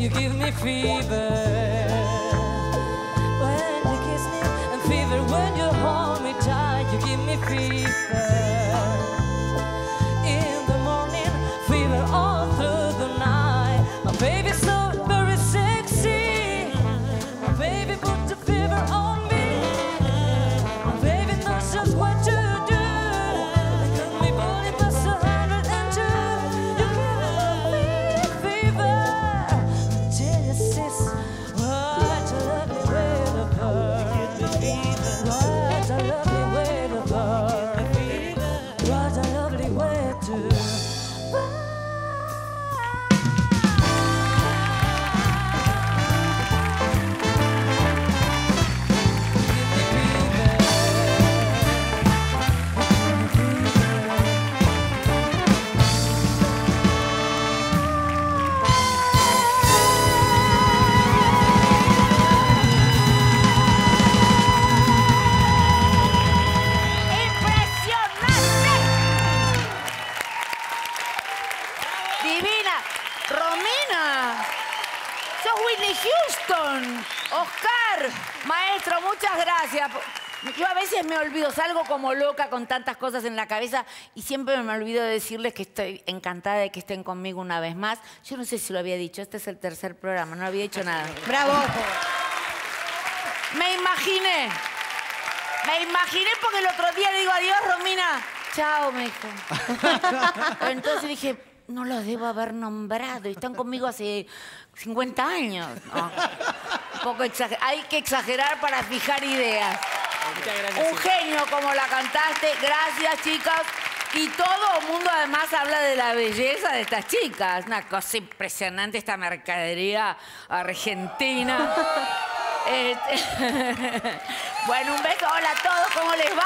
you give me fever when you kiss me and fever when you hold me tight you give me fever salgo como loca con tantas cosas en la cabeza y siempre me olvido de decirles que estoy encantada de que estén conmigo una vez más. Yo no sé si lo había dicho, este es el tercer programa, no había dicho nada. ¡Bravo! Me imaginé. Me imaginé porque el otro día le digo adiós, Romina. Chao, me dijo. Entonces dije, no los debo haber nombrado. Están conmigo hace 50 años. Hay que exagerar para fijar ideas. Un genio como la cantaste. Gracias, chicas. Y todo el mundo además habla de la belleza de estas chicas. Una cosa impresionante esta mercadería argentina. Este, bueno, un beso. Hola a todos, ¿cómo les va?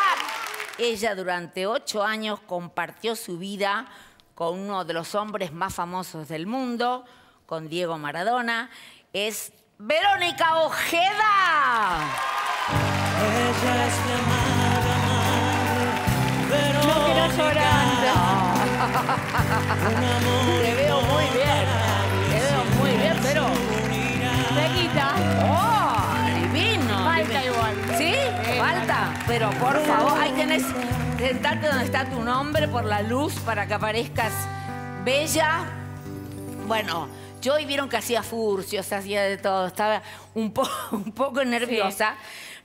Ella durante ocho años compartió su vida con uno de los hombres más famosos del mundo, con Diego Maradona. Es Verónica Ojeda. Ella es madre, No quiero llorar. Te veo muy bien. Te veo muy bien, pero. quita. ¡Oh! Divino. Falta igual. ¿Sí? Eh, falta. Pero por favor, ahí que Sentarte donde está tu nombre por la luz para que aparezcas bella. Bueno, yo hoy vieron que hacía furcios, hacía de todo. Estaba un, poco, un poco nerviosa.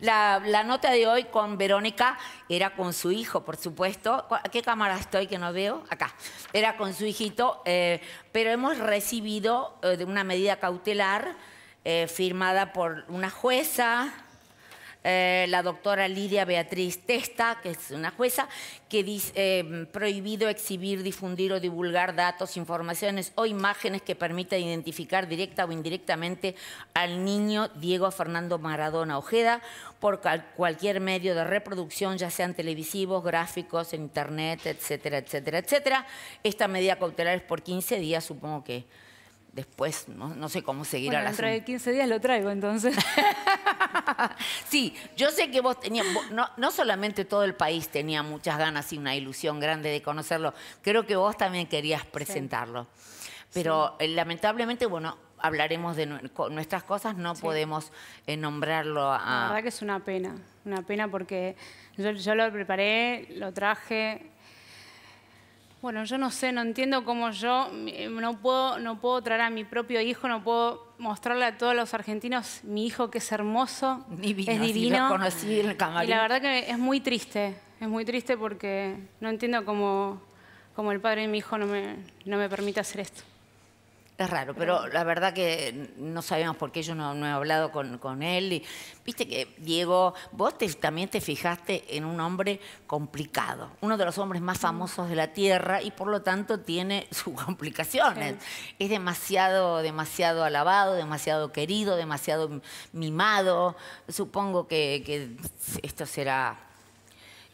La, nota de hoy con Verónica era con su hijo, por supuesto. ¿A qué cámara estoy que no veo? Acá. Era con su hijito, eh, pero hemos recibido eh, una medida cautelar eh, firmada por una jueza, eh, la doctora Lidia Beatriz Testa, que es una jueza, que dice eh, prohibido exhibir, difundir o divulgar datos, informaciones o imágenes que permitan identificar directa o indirectamente al niño Diego Fernando Maradona Ojeda por cualquier medio de reproducción, ya sean televisivos, gráficos, en internet, etcétera, etcétera, etcétera. Esta medida cautelar es por 15 días, supongo que después no, no, sé cómo seguir a la Dentro de 15 días lo traigo, entonces. sí, yo sé que vos tenías, no, no, solamente todo el país tenía muchas ganas y una ilusión grande de conocerlo, creo que vos también querías presentarlo. Pero eh, lamentablemente, bueno, hablaremos de nuestras cosas, no podemos eh, nombrarlo a... La verdad que es una pena, una pena porque yo, yo lo preparé, lo traje, bueno, yo no sé, no entiendo cómo yo eh, no puedo, no puedo traer a mi propio hijo, no puedo mostrarle a todos los argentinos mi hijo que es hermoso, es divino. Y la verdad que es muy triste, es muy triste porque no entiendo cómo, cómo el padre de mi hijo no me, no me permite hacer esto. Es raro, pero la verdad que no sabemos por qué yo no, he hablado con, él. Y, Viste que, Diego, vos también te fijaste en un hombre complicado, uno de los hombres más mm. famosos de la Tierra y por lo tanto tiene sus complicaciones. Es demasiado, demasiado alabado, demasiado querido, demasiado mimado. Supongo que esto será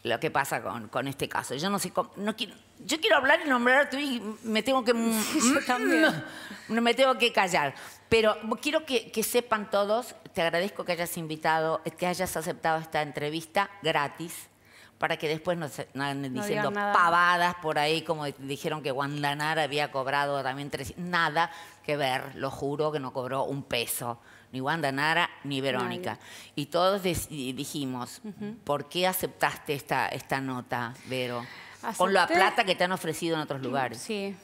lo que pasa con, este caso. Yo no sé no quiero, yo quiero hablar y nombrar a tú y me tengo que... Me tengo que callar. Pero quiero que, sepan todos, te agradezco que hayas invitado, que hayas aceptado esta entrevista gratis, para que después no se no, diciendo pavadas por ahí, como dijeron que Guandanar había cobrado también nada que ver, lo juro que no cobró un peso ni Wanda Nara, ni Verónica. Y todos dijimos, ¿por qué aceptaste esta, esta nota, Vero? por la plata que te han ofrecido en otros lugares. Sí.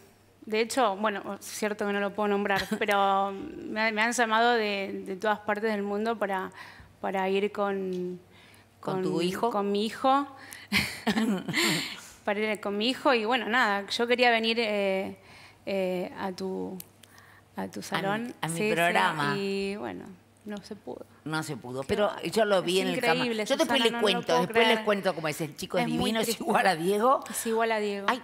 De hecho, bueno, es cierto que no lo puedo nombrar, pero me, han llamado de, todas partes del mundo para, para ir con, con... tu hijo? Con mi hijo. para ir con mi hijo y bueno, nada, yo quería venir eh, eh, a tu a tu salón. A mi, programa. y bueno, no se pudo. No se pudo, pero yo lo vi en el cama. Yo después les cuento, después les cuento como es el chico es, divino, es igual a Diego. Es igual a Diego. Ay,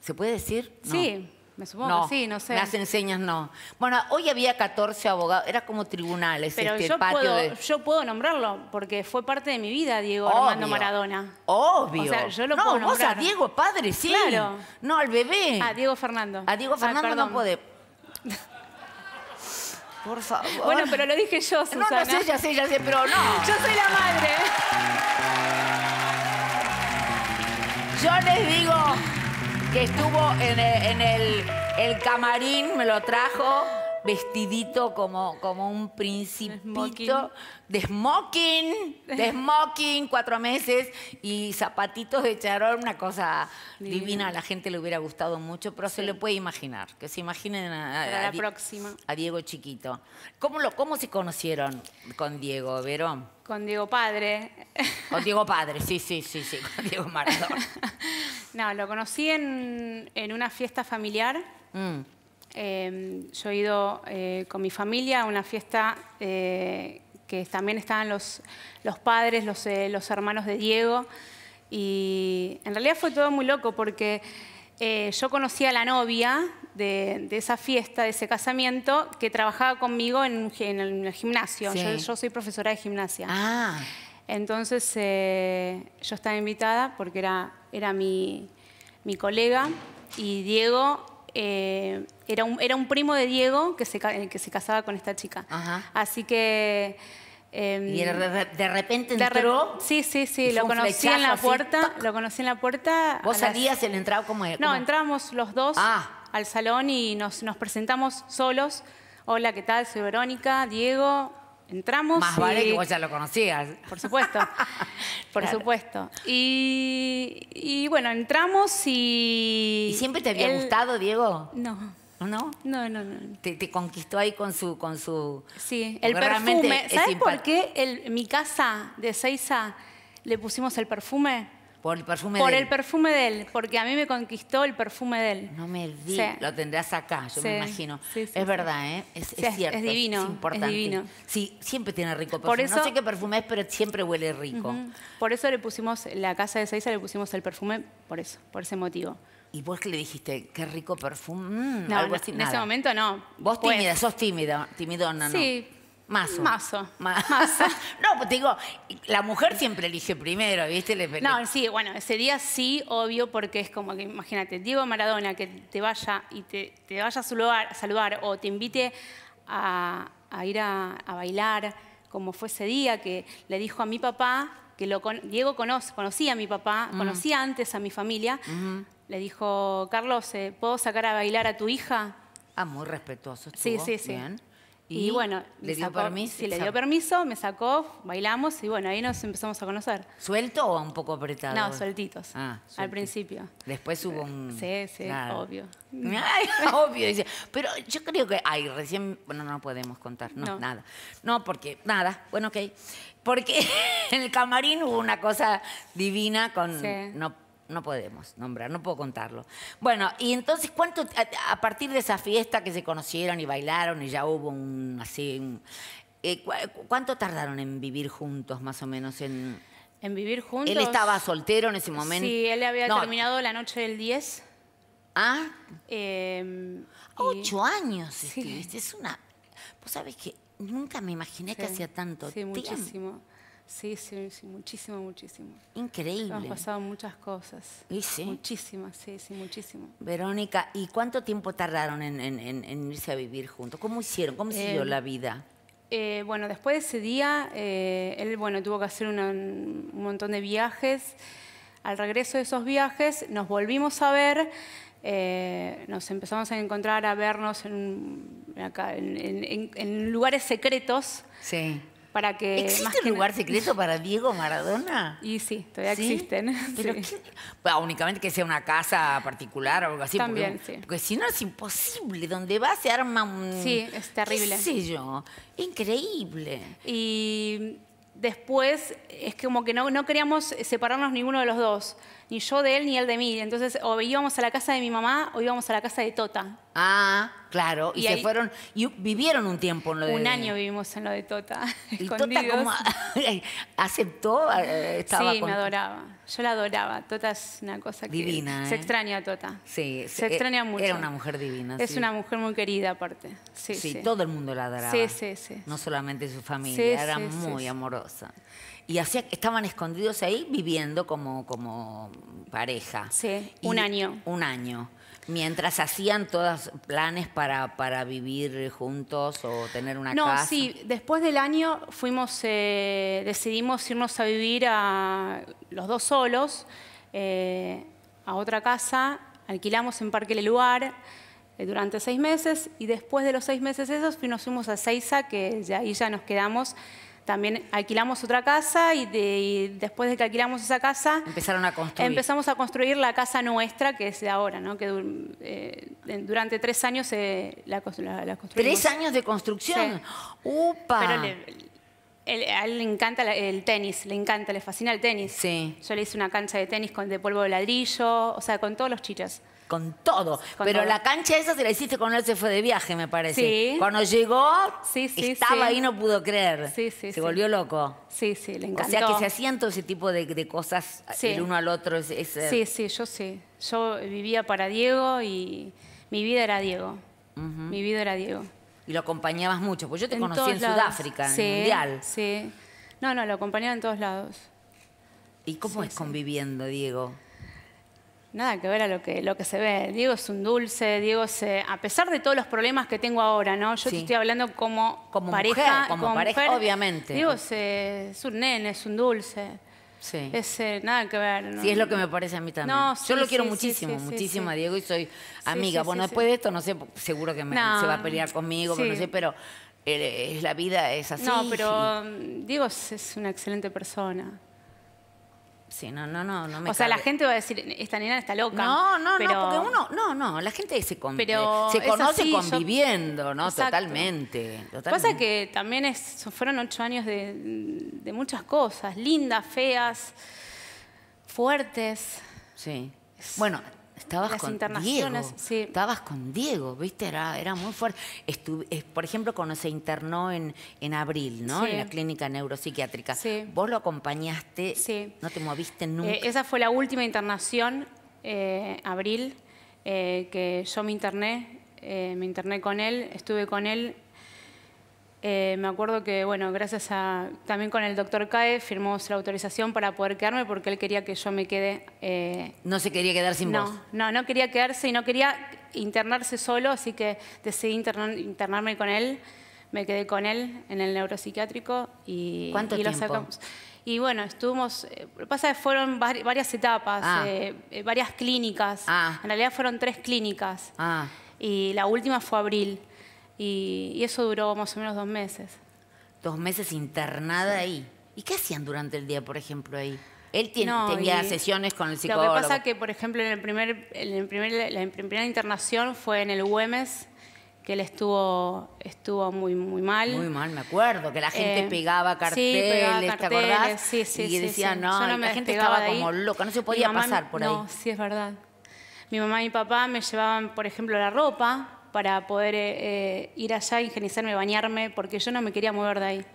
¿se puede decir? Sí. Me supongo, no, sí, no sé. Las enseñas no. Bueno, hoy había 14 abogados, era como tribunales Pero este, yo Puedo, Yo puedo nombrarlo, porque fue parte de mi vida, Diego Armando Maradona. Obvio. O sea, yo lo no, puedo nombrar. vos a Diego padre, sí. Claro. No, al bebé. A Diego Fernando. A Diego Fernando no puede. Por favor. Bueno, pero lo dije yo, Susana. No, sé, ya sé, ya sé, pero no. Yo soy la madre. Yo les digo que estuvo en el camarín, me lo trajo vestidito como, como un principito de smoking, de smoking, cuatro meses y zapatitos de charol, una cosa divina. A la gente le hubiera gustado mucho, pero se le puede imaginar, que se imaginen a, la próxima. a Diego chiquito. ¿Cómo, lo, se conocieron con Diego, Verón? Con Diego Padre. Con Diego Padre, sí, sí, sí, sí, con Diego Maradona. no, lo conocí en, una fiesta familiar. Mm. Em, yo he ido eh, con mi familia a una fiesta eh, que también estaban los, los padres, eh, los, hermanos de Diego. Y en realidad fue todo muy loco porque yo conocí a la novia de, esa fiesta, de ese casamiento, que trabajaba conmigo en, en el, gimnasio. Yo, soy profesora de gimnasia. Ah. Entonces yo estaba invitada porque era, era mi, mi colega y Diego eh, era, un, era un primo de Diego que se, eh, que se casaba con esta chica. Así que... Em, y de repente entró. sí, sí, sí. Lo conocí en la puerta. lo conocí en la puerta. ¿Vos salías en él entrado como eh, No, entramos los dos ah. al salón y nos, nos presentamos solos. Hola, ¿qué tal? Soy Verónica, Diego, entramos. Más vale que vos ya lo conocías. Por supuesto, por supuesto. Y, bueno, entramos y... ¿Y siempre te había gustado, Diego? No. ¿No? No, no, no. Te, conquistó ahí con su... Con su sí, el perfume. ¿Sabes por qué en mi casa de Seiza le pusimos el perfume? Por el perfume por de él. Por el perfume de él, porque a mí me conquistó el perfume de él. No me di, lo tendrás acá, yo me imagino. es verdad, ¿eh? Es, cierto. Es divino. Es importante. Sí, siempre tiene rico perfume. no sé qué perfume es, pero siempre huele rico. Por eso le pusimos, la casa de Seiza le pusimos el perfume, por eso, por ese motivo. ¿Y vos qué le dijiste? Qué rico perfume. Mm, no, en ese momento no. Vos pues tímida, sos tímida, timidona, ¿no? Sí, Mazo. Mazo. no, te pues digo, la mujer siempre elige primero, ¿viste? No, sí, bueno, ese día sí, obvio, porque es como que, imagínate, Diego Maradona que te vaya y te, vaya a saludar, o te invite a, ir a, bailar, como fue ese día que le dijo a mi papá, que lo Diego conocía a mi papá, mm. conocía antes a mi familia, le dijo, Carlos, eh, ¿puedo sacar a bailar a tu hija? Ah, muy respetuoso. Estuvo. Sí, sí, sí. Y, bueno, le dio permiso. le dio permiso, me sacó, bailamos y bueno, ahí nos empezamos a conocer. ¿Suelto o un poco apretado? No, sueltitos. Ah, al principio. Después hubo un. Sí, sí, obvio. Ay, obvio. Pero yo creo que. Ay, recién. Bueno, no podemos contar. No, nada. No, porque. Nada. Bueno, ok. Porque en el camarín hubo una cosa divina con. No, no podemos nombrar, no puedo contarlo. Bueno, y entonces, ¿cuánto, a, partir de esa fiesta que se conocieron y bailaron y ya hubo un, así, eh, ¿cuánto tardaron en vivir juntos más o menos en... En vivir juntos. Él estaba soltero en ese momento. Sí, él había terminado la noche del 10. ¿Ah? Eh, Ocho años, este, es una... Vos sabés que nunca me imaginé que hacía tanto sí, Muchísimo. Sí, sí, sí, muchísimo, muchísimo. Increíble. Hemos pasado muchas cosas. sí? Muchísimas, sí, sí, muchísimo. Verónica, ¿y cuánto tiempo tardaron en, irse a vivir juntos? ¿Cómo hicieron? ¿Cómo siguió eh, la vida? Eh, bueno, después de ese día, eh, él bueno, tuvo que hacer un montón de viajes. Al regreso de esos viajes, nos volvimos a ver. nos empezamos a encontrar, a vernos en, en lugares secretos. Sí que... ¿Existe más un lugar secreto para Diego Maradona? Y sí, todavía existen. ¿Pero únicamente que sea una casa particular o algo así. También, porque, si no es imposible, donde va se arma un... Sí, es terrible. Sí, yo? Increíble. Y después es como que no, no queríamos separarnos ninguno de los dos, ni yo de él ni él de mí. Entonces, o íbamos a la casa de mi mamá o íbamos a la casa de Tota, Ah, claro. Y, se fueron, y vivieron un tiempo en lo de... Un año vivimos en lo de Tota. ¿Y Tota cómo aceptó? Eh, sí, me adoraba. Yo la adoraba. Tota es una cosa que... Divina, ¿eh? Se extraña a Tota. Sí. Se, eh, extraña mucho. Era una mujer divina. Es una mujer muy querida aparte. Sí, sí, todo el mundo la adoraba. Sí, sí, sí. No solamente su familia, era muy amorosa. Y hacía, estaban escondidos ahí viviendo como, como pareja. Sí, un año. Un año. Mientras hacían todos planes para, para vivir juntos o tener una casa. No, sí, después del año fuimos, eh, decidimos irnos a vivir a los dos solos, eh, a otra casa, alquilamos en Parque lugar Lugar eh, durante seis meses y después de los seis meses esos nos fuimos a Seiza, que ahí ya nos quedamos también alquilamos otra casa y, después de que alquilamos esa casa... Empezaron a construir. Empezamos a construir la casa nuestra, que es de ahora, ¿no? que eh, durante tres años eh, la, construimos. ¿Tres años de construcción? ¡Upa! le, a él le encanta el tenis, le encanta, le fascina el tenis. Sí. Yo le hice una cancha de tenis con, de polvo de ladrillo, o sea, con todos los chichas con todo. Pero la cancha esa se la hiciste cuando él se fue de viaje, me parece. Cuando llegó, estaba ahí no pudo creer. se volvió loco. Sí, sí, le encantó. O sea que se hacían todo ese tipo de, cosas el uno al otro. Eh. sí, sí, yo sé. Yo vivía para Diego y mi vida era Diego. Mi vida era Diego. Y lo acompañabas mucho, pues yo te conocí en Sudáfrica, en el Mundial. Sí, no, no, lo acompañaba en todos lados. ¿Y cómo es conviviendo, Diego? nada que ver a lo que, lo que se ve. Diego es un dulce, Diego se, a pesar de todos los problemas que tengo ahora, ¿no? Yo te estoy hablando como, como pareja. Mujer, como, pareja, obviamente. Diego es, un nene, es un dulce. Sí. Es eh, nada que ver. Sí, es lo que me parece a mí también. No, Yo lo quiero muchísimo, muchísimo a Diego y soy amiga. bueno, después de esto, no sé, seguro que se va a pelear conmigo, pero no sé, pero eh, la vida es así. No, pero Diego es una excelente persona. Sí, no, no, no, O sea, la gente va a decir, esta nena está loca. No, no, no, porque uno, no, no, la gente se, convive eh, se conoce conviviendo, ¿no? Totalmente, totalmente, Pasa que también fueron ocho años de muchas cosas, lindas, feas, fuertes. Sí. Bueno, Estabas con Diego. Estabas con Diego, ¿viste? Era, era muy fuerte. Estuve, por ejemplo, cuando se internó en, en abril, ¿no? En la clínica neuropsiquiátrica. Vos lo acompañaste, no te moviste eh, nunca. esa fue la última internación, eh, abril, eh, que yo me interné, me interné con él, estuve con él eh, me acuerdo que, bueno, gracias a, también con el doctor CAE firmamos la autorización para poder quedarme porque él quería que yo me quede. Eh, no se quería quedar sin no, No, no quería quedarse y no quería internarse solo, así que decidí internarme con él. Me quedé con él en el neuropsiquiátrico y, ¿Cuánto tiempo? lo sacamos. Y bueno, estuvimos, eh, Lo pasa que fueron varias etapas, ah. varias clínicas. Ah. En realidad fueron tres clínicas. Ah. Y la última fue abril. Y, eso duró más o menos dos meses. Dos meses internada ahí. ¿Y qué hacían durante el día, por ejemplo, ahí? Él tenía sesiones con el psicólogo. Lo que pasa es que, por ejemplo, en, el primer, la primera internación fue en el Güemes, que él estuvo, estuvo muy, muy mal. Muy mal, me acuerdo, que la gente eh, pegaba carteles, ¿te acordás? Sí, sí, y decía, no, la gente estaba como loca, no se podía pasar por ahí. No, sí, es verdad. Mi mamá y mi papá me llevaban, por ejemplo, la ropa, para poder eh, eh, ir allá, higienizarme, bañarme, porque yo no me quería mover de ahí.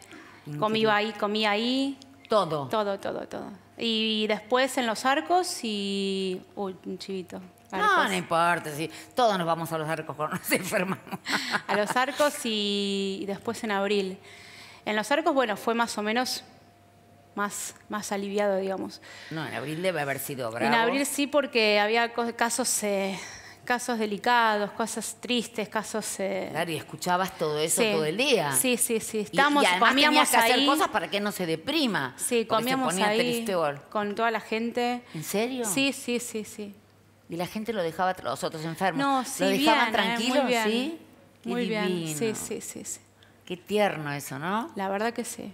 Comía ahí, comía ahí. Todo. Todo, todo, todo. Y después en los arcos y... Uy, un chivito. No, no importa, sí. todos nos vamos a los arcos cuando nos enfermamos. A los arcos y, después en abril. En los arcos, bueno, fue más o menos más, más aliviado, digamos. No, en abril debe haber sido bravo. En abril sí, porque había casos eh, casos delicados, cosas tristes, casos... Eh, claro, y escuchabas todo eso todo el día. Sí, sí, sí. Estamos, y, comíamos que hacer cosas para que no se deprima. Sí, comíamos ahí con toda la gente. ¿En serio? Sí, sí, sí, sí. Y la gente lo dejaba, los otros enfermos, no, sí, lo dejaban eh, tranquilo, ¿sí? muy bien, sí, sí, sí. Qué tierno eso, ¿no? La verdad que sí.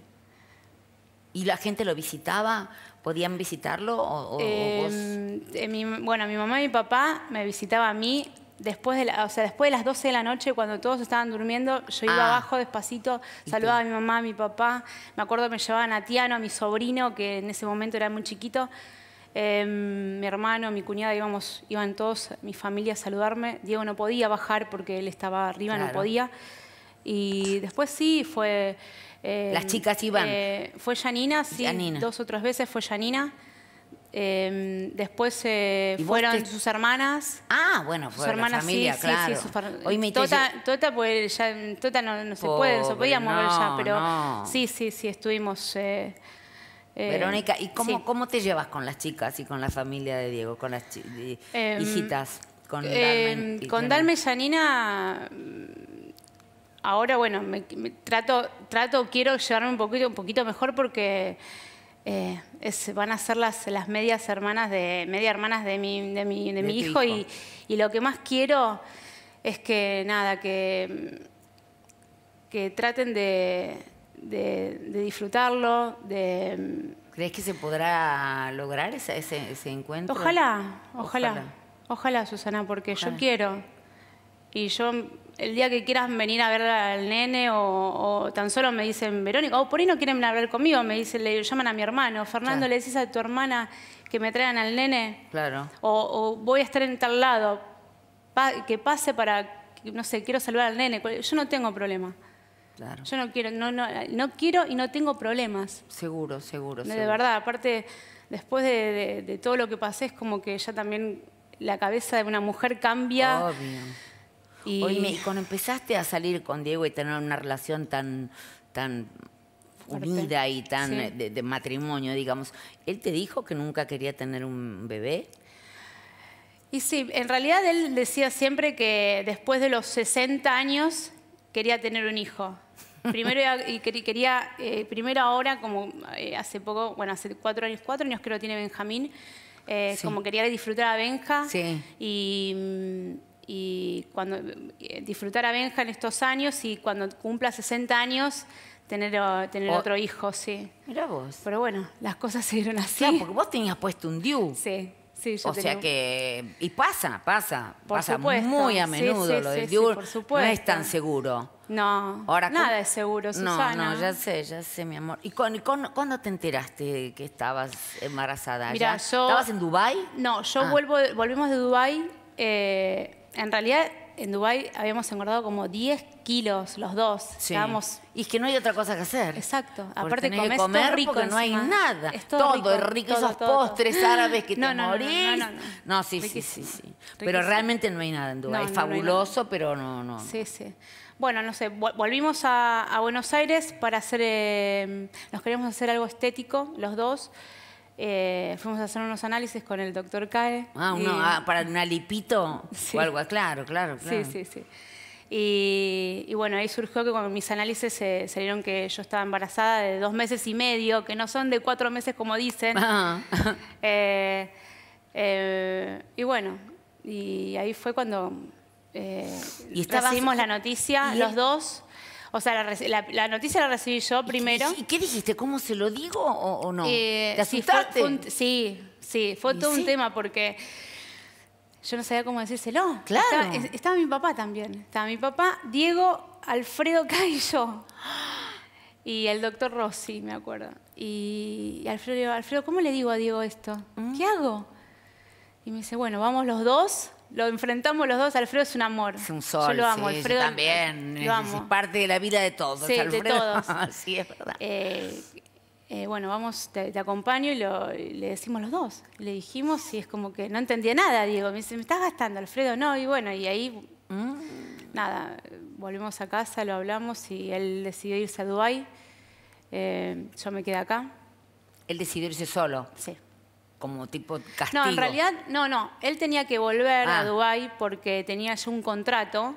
¿Y la gente lo visitaba? ¿Podían visitarlo o, eh, mi, bueno, mi mamá y mi papá me visitaban a mí después de, después de las 12 de la noche, cuando todos estaban durmiendo, yo iba ah. abajo despacito, saludaba a mi mamá, a mi papá. Me acuerdo que me llevaban a Tiano, a mi sobrino, que en ese momento era muy chiquito. Em, mi hermano, mi cuñada, íbamos, iban todos, mi familia a saludarme. Diego no podía bajar porque él estaba arriba, no podía. Y después sí, fue... Em, las chicas iban. Eh, fue Yanina, sí, dos otras veces fue Yanina. Em, después fueron sus hermanas. Ah, bueno, fue su familia, claro. Sí, sí, Hoy Tota, tota, pues, tota no, se puede, se podía mover ya, pero sí, sí, sí, estuvimos... Eh, eh, Verónica, ¿y cómo, te llevas con las chicas y con la familia de Diego, con las em, hijitas? Con, eh, con y Yanina ahora, bueno, me, trato, quiero llevarme un poquito, un poquito mejor porque eh, van a ser las, medias hermanas de, media hermanas de mi, de mi, hijo, Y, lo que más quiero es que, nada, que, traten de, disfrutarlo, ¿Crees que se podrá lograr ese, encuentro? Ojalá, ojalá, ojalá, Susana, porque yo quiero. Y yo el día que quieras venir a ver al nene o, tan solo me dicen, Verónica, o por ahí no quieren hablar conmigo, me dicen, le llaman a mi hermano, Fernando, le decís a tu hermana que me traigan al nene. Claro. O, voy a estar en tal lado, que pase para, no sé, quiero saludar al nene. Yo no tengo problema. Claro. Yo no quiero, no, no, no quiero y no tengo problemas. Seguro, seguro. De, verdad, aparte, después de, todo lo que pasé, es como que ya también la cabeza de una mujer cambia. Y... cuando empezaste a salir con Diego y tener una relación tan, tan unida y tan eh, de, matrimonio, digamos, ¿él te dijo que nunca quería tener un bebé? Y sí, en realidad él decía siempre que después de los 60 años quería tener un hijo. Primero quería, eh, primero ahora, como eh, hace poco, bueno, hace cuatro años, cuatro años que lo tiene Benjamín, como quería disfrutar a Benja. Y mm, y cuando, eh, disfrutar a Benja en estos años y cuando cumpla 60 años tener, tener otro hijo, sí. Mira vos. Pero bueno, las cosas se dieron así. porque vos tenías puesto un Diu. Sí. Sí, yo o sea que, y pasa, pasa, pasa muy a menudo sí, sí, lo del DIUR, no es tan seguro. No, Ahora, nada es seguro, Susana. No, no, ya sé, ya sé, mi amor. ¿Y, con, cuándo te enteraste que estabas embarazada? Mira, yo... ¿Estabas en Dubái? No, yo ah. vuelvo, volvimos de Dubái eh, en realidad en Dubái habíamos engordado como 10 kilos los dos. Y es que no hay otra cosa que hacer. Exacto. Aparte comer rico no hay nada. todo, rico, es rico esos postres árabes que te te no, No, no, no, no. sí, sí, sí, Pero realmente no hay nada en Dubái. es fabuloso, pero no, no. Sí, sí. Bueno, no sé, volvimos a, Buenos Aires para hacer, eh, nos queríamos hacer algo estético los dos. Eh, fuimos a hacer unos análisis con el doctor Cae. Ah, uno, ah, para una lipito o algo, claro, claro, claro. Sí, sí, sí. Y, bueno, ahí surgió que con mis análisis se, salieron que yo estaba embarazada de dos meses y medio, que no son de cuatro meses como dicen. Ah. Eh, eh, y bueno, y ahí fue cuando eh, ¿Y recibimos la noticia, los dos. O sea, la, noticia la recibí yo primero. ¿Y qué, dijiste? ¿Cómo se lo digo o, no? Eh, ¿Te asustaste? Sí, sí, fue todo un tema porque yo no sabía cómo decírselo. Claro. Estaba, mi papá también. Estaba mi papá, Diego, Alfredo K y Y el doctor Rossi, me acuerdo. Y Alfredo, Alfredo, ¿cómo le digo a Diego esto? ¿Mm? ¿Qué hago? Y me dice, bueno, vamos los dos lo enfrentamos los dos. Alfredo es un amor. Es un sol. Yo lo amo, Alfredo. también. Es parte de la vida de todos. Sí, de todos. sí, es verdad. Eh, eh, bueno, vamos, te, acompaño y, le decimos los dos. Le dijimos y es como que no entendía nada, Diego. Me dice, me estás gastando, Alfredo, no. Y bueno, y ahí, mm. nada, Volvemos a casa, lo hablamos y él decidió irse a Dubái. Eh, yo me quedé acá. Él decidió irse solo. Sí como tipo castigo. No, en realidad, no, no. Él tenía que volver a ah. Dubái porque tenía yo un contrato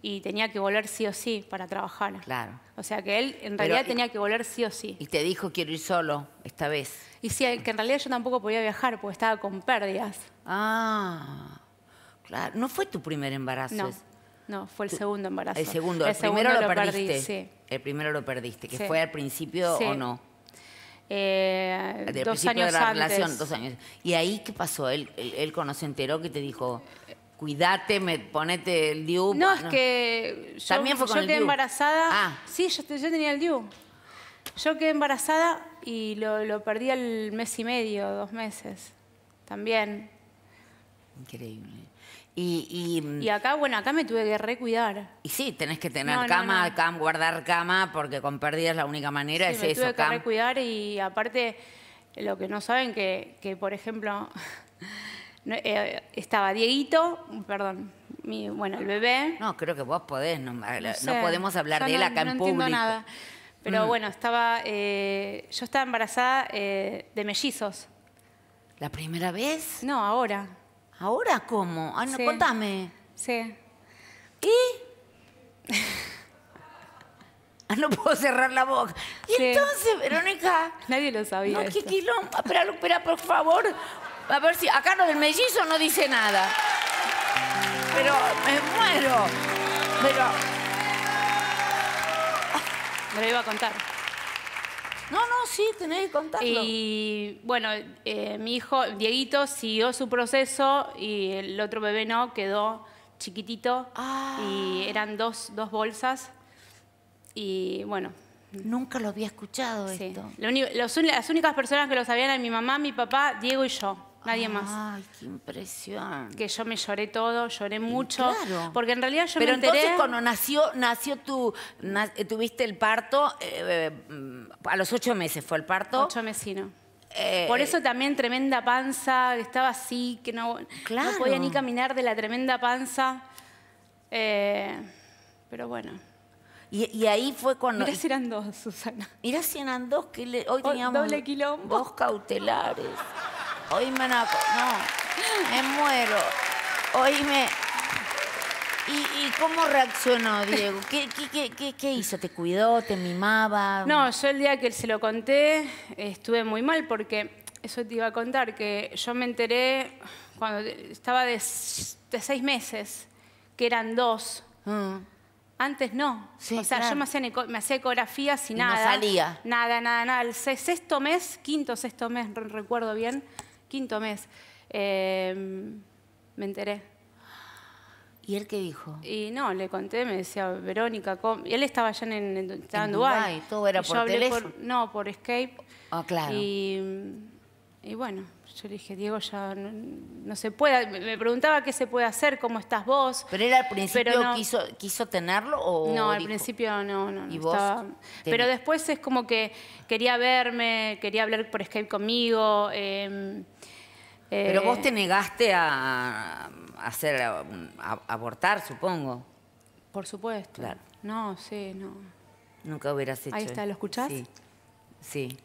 y tenía que volver sí o sí para trabajar. Claro. O sea que él en realidad tenía que volver sí o sí. Y te dijo, quiero ir solo esta vez. Y sí, que en realidad yo tampoco podía viajar porque estaba con pérdidas. Ah, claro. ¿No fue tu primer embarazo? No, no fue el segundo embarazo. El segundo, el, primero lo, perdiste. El primero lo perdiste, que fue al principio o no. Eh, dos años antes. años. ¿Y ahí qué pasó? Él, él, cuando se enteró que te dijo, cuídate, me, ponete el DIU. No, es que yo, quedé embarazada. Ah. Sí, yo, tenía el DIU. Yo quedé embarazada y lo, lo perdí al mes y medio, dos meses. También. Increíble. Mm, y, acá, bueno, acá me tuve que recuidar. Y sí, tenés que tener cama, acá guardar cama, porque con pérdidas la única manera sí, es me eso. Tuve que recuidar y aparte, lo que no saben que, por ejemplo, eh, estaba Dieguito, perdón, mi, bueno, el bebé. No, creo que vos podés, no, podemos hablar de él acá en público. nada. Pero mm. bueno, estaba, eh, yo estaba embarazada eh, de mellizos. ¿La primera vez? No, ahora. ¿Ahora cómo? Ah, no, contame. Sí. ¿Y? Ah, no puedo cerrar la boca. Y entonces, Verónica. Nadie lo sabía. No, qué quilombo. Espera, ah, espera, por favor. A ver si. Acá lo del mellizo no dice nada. Pero me muero. Pero. Me lo iba a contar. No, no, sí, tenés que contarlo. Y bueno, eh, mi hijo, Dieguito, siguió su proceso y el otro bebé no, quedó chiquitito. Ah. Y eran dos, dos bolsas. Y bueno, Nunca lo había escuchado esto. las únicas personas que lo sabían eran mi mamá, mi papá, Diego y yo. Nadie más. Ay, qué impresión. Que yo me lloré todo, lloré mucho. Porque en realidad yo me enteré... entonces cuando nació, nació tu, eh, tuviste el parto, eh, eh, mm, a los ocho meses fue el parto. Ocho mesino. no. Por eso también tremenda panza, estaba así, que no, no podía ni caminar de la tremenda panza. pero bueno. Y, ahí fue cuando... Mirá si eran dos, Susana. Mirá si eran dos, que hoy teníamos... Doble quilombo. Dos cautelares. Hoy me No, me muero. Hoy me... ¿Y, cómo reaccionó Diego? ¿Qué, hizo? ¿Te cuidó? ¿Te mimaba? No, yo el día que se lo conté estuve muy mal porque eso te iba a contar, que yo me enteré cuando estaba de, seis meses, que eran dos. Mm. Antes no. o sea, yo me hacía, me hacía ecografías y, nada. No salía. Nada, nada, nada. El sexto mes, quinto sexto mes, recuerdo bien, quinto mes, eh, me enteré. ¿Y él qué dijo? Y no, le conté, me decía Verónica, Y él estaba allá en, en, Dubai? Dubái. Todo era por teléfono. no, por Skype. Ah, claro. Y, y bueno, yo le dije, Diego, ya no, se puede. Me preguntaba qué se puede hacer, cómo estás vos. ¿Pero era al principio quiso, tenerlo? O no, al principio no. ¿Y vos? pero después es como que quería verme, quería hablar por Skype conmigo. Em, eh, pero vos te negaste a, a, abortar, supongo. Por supuesto. Claro. No, sí, no. Nunca hubieras hecho. Ahí está, ¿lo escuchás? Sí. sí.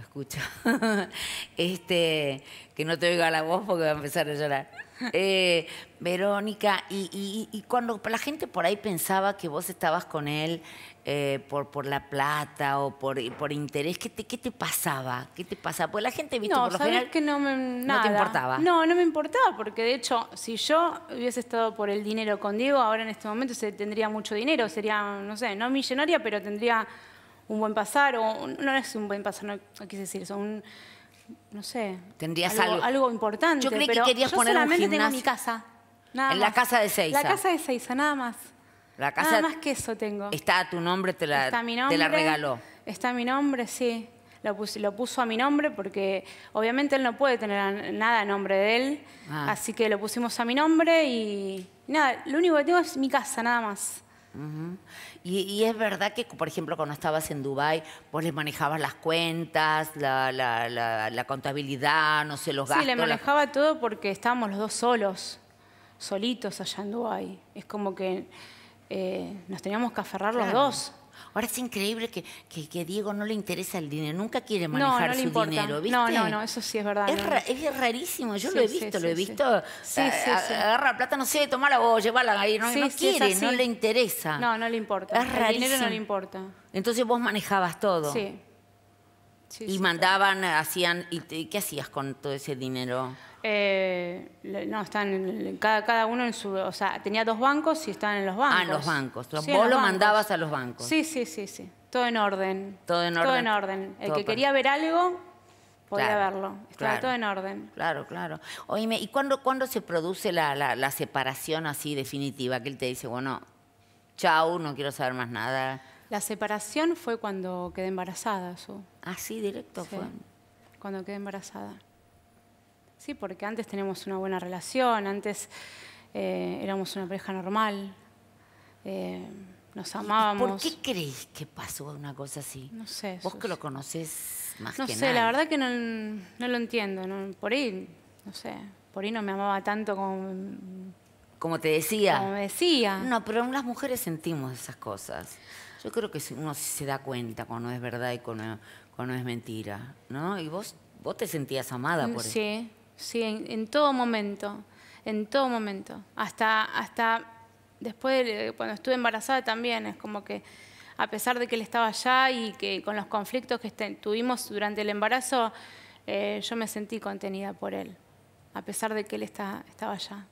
Escucha, este, que no te oiga la voz porque va a empezar a llorar. Eh, Verónica, y, y, cuando la gente por ahí pensaba que vos estabas con él eh, por, por la plata o por, por interés, ¿qué te, ¿qué te pasaba? ¿Qué te pasaba? Pues la gente, viste, no, por lo general, que no, me, no te importaba. No, no me importaba, porque de hecho, si yo hubiese estado por el dinero con Diego, ahora en este momento se tendría mucho dinero, sería, no sé, no millonaria, pero tendría un buen pasar, o no es un buen pasar, no, quise decir eso, un, no sé. Tendrías algo, algo, importante. Yo creo que querías poner solamente tengo mi casa. en la casa de Seiza. La casa de Seiza, nada más. La casa nada más que eso tengo. Está a tu nombre, te la, te la regaló. Está a mi nombre, sí. Lo puso, a mi nombre porque obviamente él no puede tener nada a nombre de él. Ah. Así que lo pusimos a mi nombre y nada, lo único que tengo es mi casa, nada más y, es verdad que, por ejemplo, cuando estabas en Dubai, vos les manejabas las cuentas, la, contabilidad, no sé, los gastos. Sí, le manejaba todo porque estábamos los dos solos, solitos allá en Dubai. Es como que eh, nos teníamos que aferrar los dos. Ahora es increíble que, que, que Diego no le interesa el dinero, nunca quiere manejar no, no su le importa. dinero, ¿viste? No, no, no, eso sí es verdad. Es, rarísimo, yo lo he visto, lo he visto. Eh, sí, sí, agarra plata, no sé, tomala o llevarla, ahí, no, quiere, no le interesa. No, no le importa. Es rarísimo. El dinero no le importa. Entonces vos manejabas todo. Sí y mandaban, hacían, ¿y qué hacías con todo ese dinero? Eh, no, están cada, cada uno en su. O sea, tenía dos bancos y estaban en los bancos. Ah, en los bancos. Vos lo mandabas a los bancos. Sí, sí, sí, sí. Todo en orden. Todo en orden. Todo en orden. El que quería ver algo podía verlo. Estaba todo en orden. Claro, claro. Oíme, ¿y cuándo, se produce la, la, la separación así definitiva? Que él te dice, bueno, chau, no quiero saber más nada. La separación fue cuando quedé embarazada. Ah, sí, directo fue. Cuando quedé embarazada. Sí, porque antes teníamos una buena relación, antes eh, éramos una pareja normal, eh, nos amábamos. ¿Por qué crees que pasó una cosa así? No sé. Vos que lo conocés más no que sé, No sé, la verdad que no, lo entiendo. por ahí, no sé, por ahí no me amaba tanto como... Como te decía. Como me decía. No, pero las mujeres sentimos esas cosas. Yo creo que uno se da cuenta cuando es verdad y cuando, es mentira, ¿no? Y vos, vos te sentías amada mm, por él. Sí, sí, en, todo momento, en todo momento. Hasta, hasta después, eh, cuando estuve embarazada también, es como que a pesar de que él estaba allá y que con los conflictos que este, tuvimos durante el embarazo, eh, yo me sentí contenida por él, a pesar de que él está, estaba allá.